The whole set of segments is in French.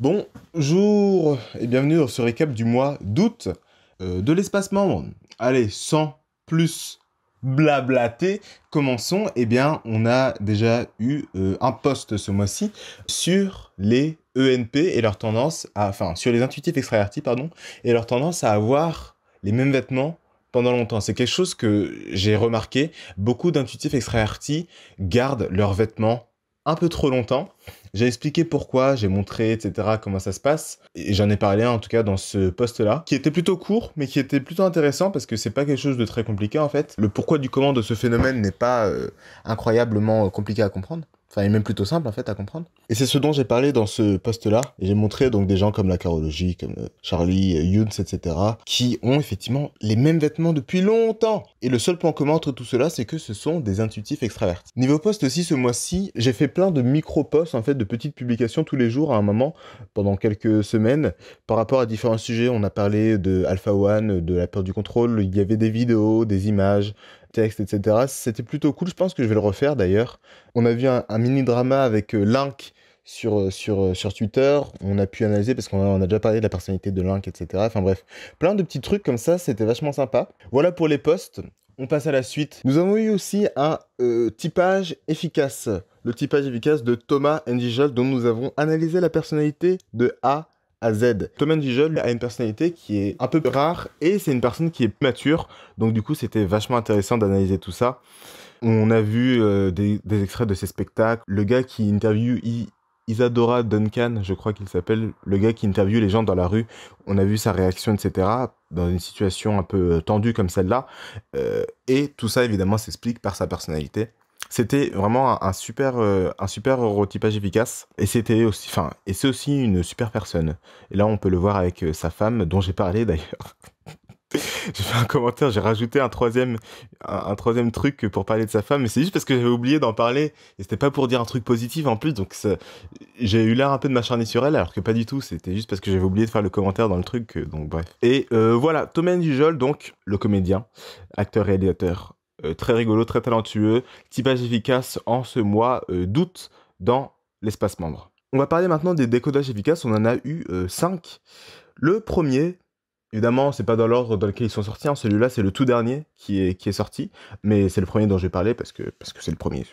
Bonjour et bienvenue dans ce récap du mois d'août euh, de l'espace membre. Allez, sans plus blablater, commençons. Eh bien, on a déjà eu euh, un post ce mois-ci sur les ENP et leur tendance à, enfin, sur les intuitifs extravertis, pardon, et leur tendance à avoir les mêmes vêtements pendant longtemps. C'est quelque chose que j'ai remarqué. Beaucoup d'intuitifs extravertis gardent leurs vêtements un peu trop longtemps. J'ai expliqué pourquoi, j'ai montré, etc., comment ça se passe. Et j'en ai parlé en tout cas dans ce poste là qui était plutôt court, mais qui était plutôt intéressant parce que c'est pas quelque chose de très compliqué en fait. Le pourquoi du comment de ce phénomène n'est pas euh, incroyablement euh, compliqué à comprendre. Enfin, est même plutôt simple en fait à comprendre. Et c'est ce dont j'ai parlé dans ce post-là. J'ai montré donc des gens comme la Carologie, comme euh, Charlie, euh, Younes, etc., qui ont effectivement les mêmes vêtements depuis longtemps. Et le seul point commun entre tout cela, c'est que ce sont des intuitifs extravertis. Niveau post aussi, ce mois-ci, j'ai fait plein de micro-posts, en fait, de petites publications tous les jours à un moment, pendant quelques semaines, par rapport à différents sujets. On a parlé de Alpha One, de la peur du contrôle. Il y avait des vidéos, des images, texte, etc. C'était plutôt cool. Je pense que je vais le refaire d'ailleurs. On a vu un, mini drama avec euh, Link sur, euh, sur, euh, sur Twitter. On a pu analyser parce qu'on a, déjà parlé de la personnalité de Link, etc. Enfin bref, plein de petits trucs comme ça, c'était vachement sympa. Voilà pour les posts. On passe à la suite. Nous avons eu aussi un typage efficace. Le typage efficace de Thomas Angel dont nous avons analysé la personnalité de A à Z. Thomas Vigel a une personnalité qui est un peu rare et c'est une personne qui est mature, donc du coup c'était vachement intéressant d'analyser tout ça. On a vu euh, des, extraits de ses spectacles. Le gars qui interviewe Isadora Duncan, je crois qu'il s'appelle, le gars qui interview les gens dans la rue, on a vu sa réaction, etc., dans une situation un peu euh, tendue comme celle-là. Euh, et tout ça, évidemment, s'explique par sa personnalité c'était vraiment un, super un super euh, efficace et c'était aussi enfin et c'est aussi une super personne et là on peut le voir avec euh, sa femme dont j'ai parlé d'ailleurs j'ai fait un commentaire j'ai rajouté un troisième un, troisième truc pour parler de sa femme mais c'est juste parce que j'avais oublié d'en parler et c'était pas pour dire un truc positif en plus donc j'ai eu l'air un peu de m'acharner sur elle alors que pas du tout c'était juste parce que j'avais oublié de faire le commentaire dans le truc euh, donc bref et voilà Thomas Dujol donc le comédien acteur et réalisateur euh, très rigolo, très talentueux, typage efficace en ce mois euh, d'août dans l'espace membre. On va parler maintenant des décodages efficaces, on en a eu 5. Euh, Le premier, Évidemment, c'est pas dans l'ordre dans lequel ils sont sortis. Hein. Celui-là, c'est le tout dernier qui est, qui est sorti, mais c'est le premier dont j'ai parlé parce que parce que c'est le premier.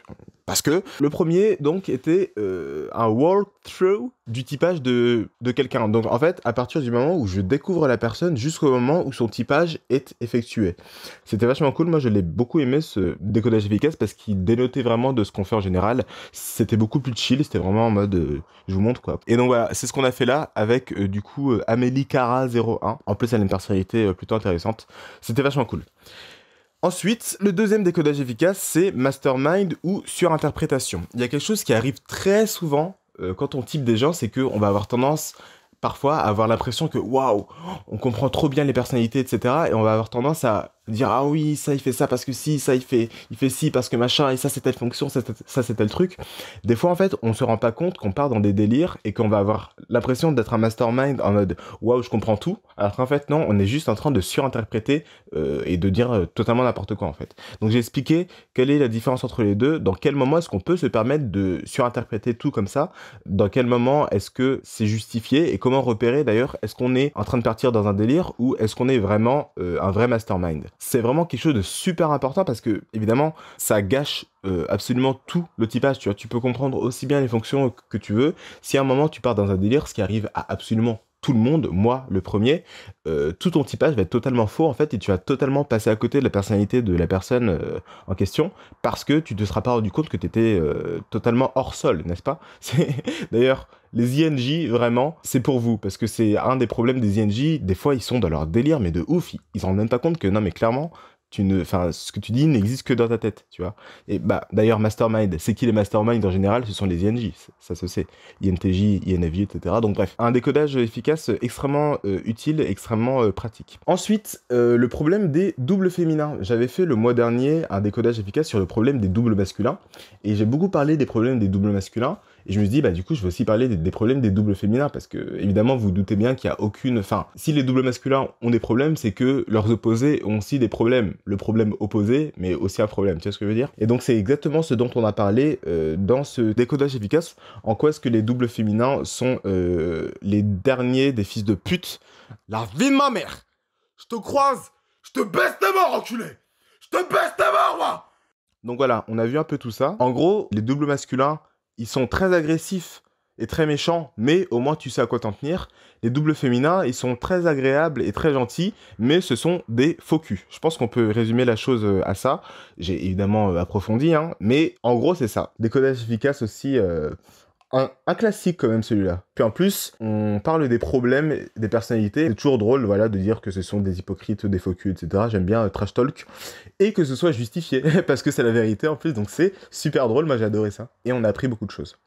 Parce que le premier donc était euh, un walkthrough du typage de, de quelqu'un. Donc en fait, à partir du moment où je découvre la personne jusqu'au moment où son typage est effectué, c'était vachement cool. Moi, je l'ai beaucoup aimé ce décodage efficace parce qu'il dénotait vraiment de ce qu'on fait en général. C'était beaucoup plus chill. C'était vraiment en mode euh, je vous montre quoi. Et donc voilà, c'est ce qu'on a fait là avec euh, du coup Amélie Cara 01 en elle a une personnalité euh, plutôt intéressante. C'était vachement cool. Ensuite, le deuxième décodage efficace, c'est mastermind ou surinterprétation. Il y a quelque chose qui arrive très souvent euh, quand on type des gens, c'est qu'on va avoir tendance parfois à avoir l'impression que waouh, on comprend trop bien les personnalités, etc. Et on va avoir tendance à dire ah oui ça il fait ça parce que si ça il fait il fait si parce que machin et ça c'est telle fonction ça, c'est tel truc des fois en fait on se rend pas compte qu'on part dans des délires et qu'on va avoir l'impression d'être un mastermind en mode waouh je comprends tout alors qu'en fait non on est juste en train de surinterpréter euh, et de dire euh, totalement n'importe quoi en fait donc j'ai expliqué quelle est la différence entre les deux dans quel moment est-ce qu'on peut se permettre de surinterpréter tout comme ça dans quel moment est-ce que c'est justifié et comment repérer d'ailleurs est-ce qu'on est en train de partir dans un délire ou est-ce qu'on est vraiment euh, un vrai mastermind c'est vraiment quelque chose de super important parce que évidemment ça gâche euh, absolument tout le typage. Tu tu peux comprendre aussi bien les fonctions que tu veux. Si à un moment tu pars dans un délire, ce qui arrive à absolument tout le monde, moi le premier, euh, tout ton typage va être totalement faux en fait et tu vas totalement passer à côté de la personnalité de la personne euh, en question parce que tu te seras pas rendu compte que tu étais euh, totalement hors sol, n'est-ce pas D'ailleurs, les INJ, vraiment, c'est pour vous parce que c'est un des problèmes des INJ. Des fois, ils sont dans leur délire, mais de ouf, ils, en se rendent même pas compte que non, mais clairement, enfin, ce que tu dis n'existe que dans ta tête, tu vois. Et bah, d'ailleurs, mastermind, c'est qui les Mastermind en général Ce sont les INJ, ça se sait. INTJ, INFJ, etc. Donc bref, un décodage efficace extrêmement euh, utile, extrêmement euh, pratique. Ensuite, euh, le problème des doubles féminins. J'avais fait le mois dernier un décodage efficace sur le problème des doubles masculins, et j'ai beaucoup parlé des problèmes des doubles masculins. Et je me suis dit, bah, du coup, je vais aussi parler des, problèmes des doubles féminins, parce que, évidemment, vous, vous doutez bien qu'il n'y a aucune. Enfin, si les doubles masculins ont des problèmes, c'est que leurs opposés ont aussi des problèmes le problème opposé, mais aussi un problème, tu vois ce que je veux dire Et donc c'est exactement ce dont on a parlé euh, dans ce décodage efficace, en quoi est-ce que les doubles féminins sont euh, les derniers des fils de pute La vie de ma mère Je te croise, je te baisse de mort, enculé Je te baisse tes mort, moi Donc voilà, on a vu un peu tout ça. En gros, les doubles masculins, ils sont très agressifs et très méchant, mais au moins tu sais à quoi t'en tenir. Les doubles féminins, ils sont très agréables et très gentils, mais ce sont des faux culs. Je pense qu'on peut résumer la chose euh, à ça. J'ai évidemment euh, approfondi, hein, mais en gros c'est ça. Décodage efficace aussi, euh, un, classique quand même celui-là. Puis en plus, on parle des problèmes, des personnalités. C'est toujours drôle, voilà, de dire que ce sont des hypocrites, des faux culs, etc. J'aime bien euh, trash talk. Et que ce soit justifié, parce que c'est la vérité en plus, donc c'est super drôle, moi j'ai adoré ça. Et on a appris beaucoup de choses.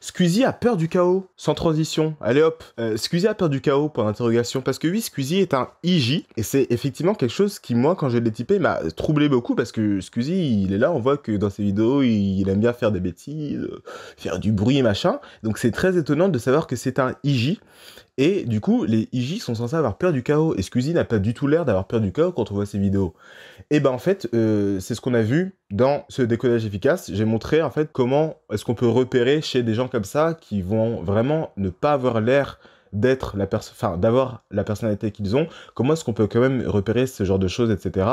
Squeezie a peur du chaos, sans transition. Allez hop, euh, Squeezie a peur du chaos, pour l'interrogation. Parce que oui, Squeezie est un IJ, et c'est effectivement quelque chose qui, moi, quand je l'ai typé, m'a troublé beaucoup, parce que Squeezie, il est là, on voit que dans ses vidéos, il aime bien faire des bêtises, euh, faire du bruit, machin. Donc c'est très étonnant de savoir que c'est un IJ. Et du coup, les IJ sont censés avoir peur du chaos. Et Squeezie n'a pas du tout l'air d'avoir peur du chaos quand on voit ses vidéos. Et eh ben en fait, euh, c'est ce qu'on a vu dans ce décodage efficace. J'ai montré en fait comment est-ce qu'on peut repérer chez des gens comme ça qui vont vraiment ne pas avoir l'air d'être la personne, d'avoir la personnalité qu'ils ont, comment est-ce qu'on peut quand même repérer ce genre de choses, etc.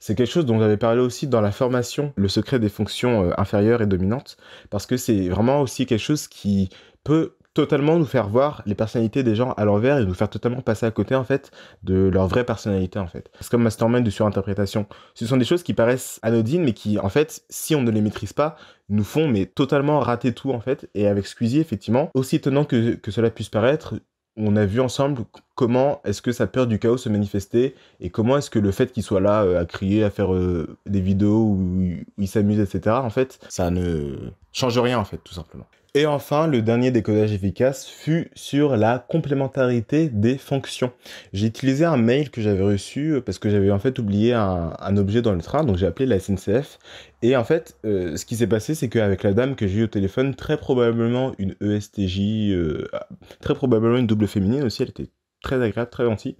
C'est quelque chose dont j'avais parlé aussi dans la formation, le secret des fonctions euh, inférieures et dominantes, parce que c'est vraiment aussi quelque chose qui peut totalement nous faire voir les personnalités des gens à l'envers et nous faire totalement passer à côté en fait de leur vraie personnalité en fait. C'est comme Mastermind de surinterprétation. Ce sont des choses qui paraissent anodines mais qui en fait si on ne les maîtrise pas nous font mais totalement rater tout en fait et avec Squeezie effectivement aussi étonnant que, cela puisse paraître on a vu ensemble comment est-ce que sa peur du chaos se manifestait et comment est-ce que le fait qu'il soit là euh, à crier, à faire euh, des vidéos où, il s'amuse, etc., en fait, ça ne change rien, en fait, tout simplement. Et enfin, le dernier décodage efficace fut sur la complémentarité des fonctions. J'ai utilisé un mail que j'avais reçu euh, parce que j'avais en fait oublié un, objet dans le train, donc j'ai appelé la SNCF. Et en fait, euh, ce qui s'est passé, c'est qu'avec la dame que j'ai eu au téléphone, très probablement une ESTJ, euh, ah, très probablement une double féminine aussi, elle était très agréable, très gentille.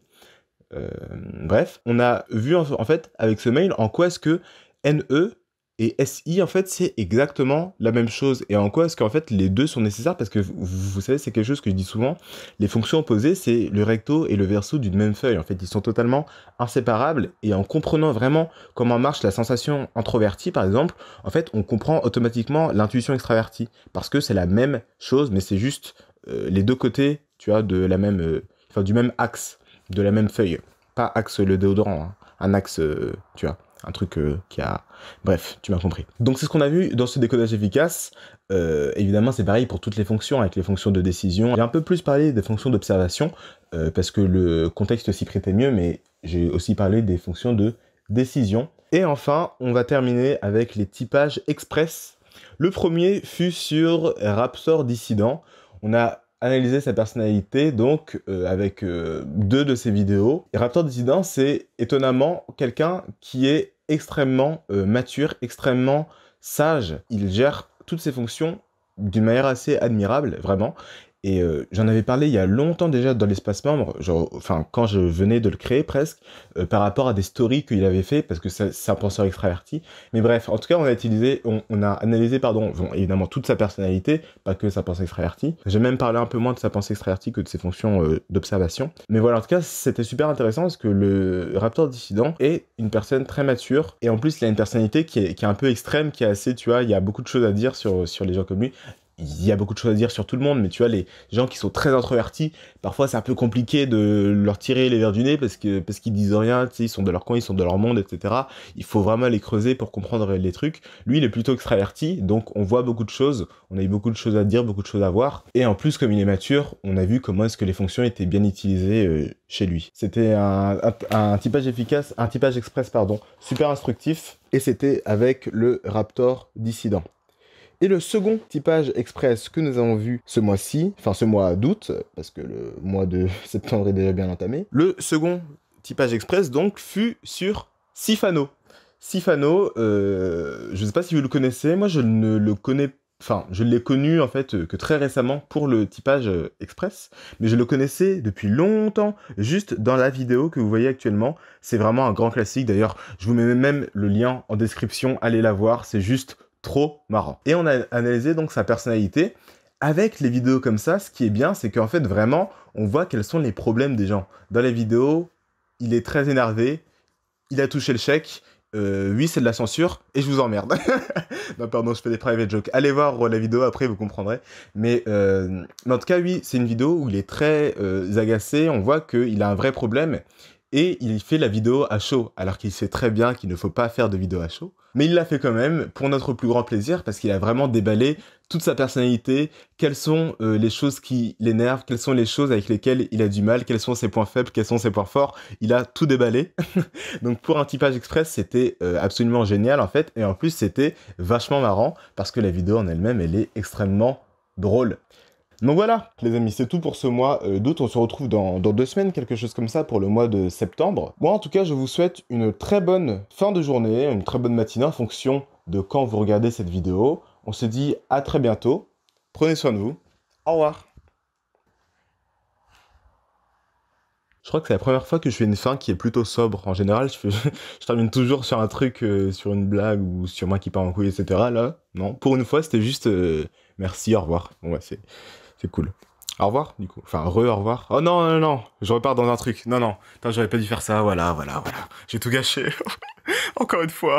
bref, on a vu en fait avec ce mail en quoi est-ce que NE et SI, en fait, c'est exactement la même chose. Et en quoi est-ce qu'en fait les deux sont nécessaires Parce que vous, savez, c'est quelque chose que je dis souvent, les fonctions opposées, c'est le recto et le verso d'une même feuille. En fait, ils sont totalement inséparables. Et en comprenant vraiment comment marche la sensation introvertie, par exemple, en fait, on comprend automatiquement l'intuition extravertie. Parce que c'est la même chose, mais c'est juste euh, les deux côtés, tu vois, de la même, euh, du même axe, de la même feuille. Pas axe le déodorant, hein. un axe, euh, tu vois un truc euh, qui a... Bref, tu m'as compris. Donc c'est ce qu'on a vu dans ce décodage efficace. Euh, évidemment, c'est pareil pour toutes les fonctions, avec les fonctions de décision. J'ai un peu plus parlé des fonctions d'observation, euh, parce que le contexte s'y prêtait mieux, mais j'ai aussi parlé des fonctions de décision. Et enfin, on va terminer avec les typages express. Le premier fut sur Rapsor dissident. On a analyser sa personnalité, donc euh, avec euh, deux de ses vidéos. Raptor Dissident, c'est étonnamment quelqu'un qui est extrêmement euh, mature, extrêmement sage. Il gère toutes ses fonctions d'une manière assez admirable, vraiment. Et euh, j'en avais parlé il y a longtemps déjà dans l'espace membre, genre, enfin, quand je venais de le créer presque, euh, par rapport à des stories qu'il avait fait, parce que c'est un penseur extraverti. Mais bref, en tout cas, on a utilisé, on, a analysé, pardon, évidemment, toute sa personnalité, pas que sa pensée extravertie. J'ai même parlé un peu moins de sa pensée extravertie que de ses fonctions euh, d'observation. Mais voilà, en tout cas, c'était super intéressant parce que le Raptor dissident est une personne très mature et en plus, il a une personnalité qui est, qui est un peu extrême, qui est assez, tu vois, il y a beaucoup de choses à dire sur, sur les gens comme lui il y a beaucoup de choses à dire sur tout le monde, mais tu vois, les gens qui sont très introvertis, parfois c'est un peu compliqué de leur tirer les verres du nez parce que parce qu'ils disent rien, tu sais, ils sont de leur coin, ils sont de leur monde, etc. Il faut vraiment les creuser pour comprendre les trucs. Lui, il est plutôt extraverti, donc on voit beaucoup de choses, on a eu beaucoup de choses à dire, beaucoup de choses à voir. Et en plus, comme il est mature, on a vu comment est-ce que les fonctions étaient bien utilisées euh, chez lui. C'était un typage efficace, un typage express, pardon, super instructif, et c'était avec le Raptor dissident. Et le second typage express que nous avons vu ce mois-ci, enfin ce mois d'août, parce que le mois de septembre est déjà bien entamé, le second typage express donc fut sur Sifano. Sifano, euh, je ne sais pas si vous le connaissez, moi je ne le connais enfin, je l'ai connu en fait que très récemment pour le typage euh, express, mais je le connaissais depuis longtemps, juste dans la vidéo que vous voyez actuellement. C'est vraiment un grand classique. D'ailleurs, je vous mets même le lien en description, allez la voir, c'est juste trop marrant. Et on a analysé donc sa personnalité. Avec les vidéos comme ça, ce qui est bien, c'est qu'en fait, vraiment, on voit quels sont les problèmes des gens. Dans les vidéos, il est très énervé, il a touché le chèque, euh, oui, c'est de la censure et je vous emmerde. non, pardon, je fais des private jokes. Allez voir euh, la vidéo après, vous comprendrez. Euh, mais, en tout cas, oui, c'est une vidéo où il est très agacé. On voit qu'il a un vrai problème et il fait la vidéo à chaud, alors qu'il sait très bien qu'il ne faut pas faire de vidéo à chaud. Mais il l'a fait quand même pour notre plus grand plaisir parce qu'il a vraiment déballé toute sa personnalité, quelles sont euh, les choses qui l'énervent, quelles sont les choses avec lesquelles il a du mal, quels sont ses points faibles, quels sont ses points forts. Il a tout déballé. Donc pour un typage express, c'était euh, absolument génial en fait. Et en plus, c'était vachement marrant parce que la vidéo en elle-même, elle est extrêmement drôle. Donc voilà, les amis, c'est tout pour ce mois euh, d'août. On se retrouve dans, dans, deux semaines, quelque chose comme ça, pour le mois de septembre. Moi, en tout cas, je vous souhaite une très bonne fin de journée, une très bonne matinée en fonction de quand vous regardez cette vidéo. On se dit à très bientôt. Prenez soin de vous. Au revoir. Je crois que c'est la première fois que je fais une fin qui est plutôt sobre. En général, je, termine toujours sur un truc, euh, sur une blague ou sur moi qui parle en couille, etc. Là, non. Pour une fois, c'était juste euh, merci, au revoir. Bon, ouais, c'est. C'est cool. Au revoir, du coup. Enfin, re, au revoir. Oh non, non, non, je repars dans un truc. Non, non. j'aurais pas dû faire ça. Voilà, voilà, voilà. J'ai tout gâché. Encore une fois.